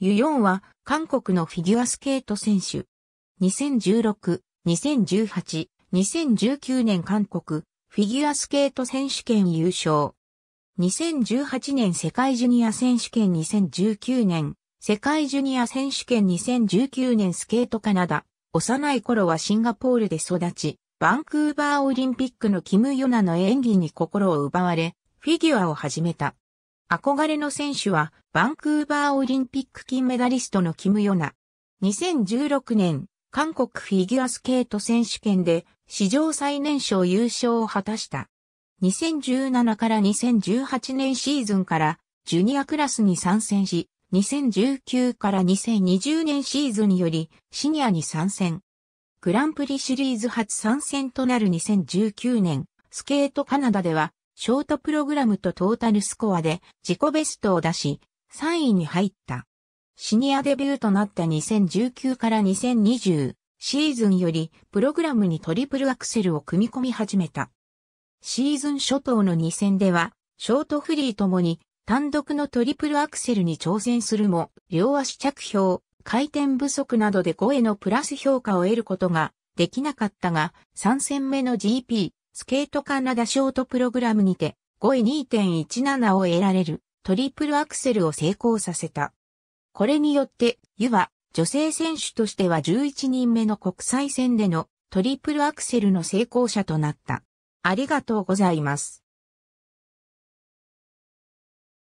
ユヨンは韓国のフィギュアスケート選手。2016、2018、2019年韓国フィギュアスケート選手権優勝。2018年世界ジュニア選手権2019年世界ジュニア選手権2019年スケートカナダ。幼い頃はシンガポールで育ち、バンクーバーオリンピックのキム・ヨナの演技に心を奪われ、フィギュアを始めた。憧れの選手は、バンクーバーオリンピック金メダリストのキム・ヨナ。2016年、韓国フィギュアスケート選手権で、史上最年少優勝を果たした。2017から2018年シーズンから、ジュニアクラスに参戦し、2019から2020年シーズンにより、シニアに参戦。グランプリシリーズ初参戦となる2019年、スケートカナダでは、ショートプログラムとトータルスコアで自己ベストを出し、3位に入った。シニアデビューとなった2019から2020シーズンよりプログラムにトリプルアクセルを組み込み始めた。シーズン初頭の2戦では、ショートフリーともに単独のトリプルアクセルに挑戦するも、両足着氷、回転不足などで5へのプラス評価を得ることができなかったが、3戦目の GP、スケートカナダショートプログラムにて5位2.17を得られるトリプルアクセルを成功させた。これによって、ユは女性選手としては11人目の国際戦でのトリプルアクセルの成功者となった。ありがとうございます。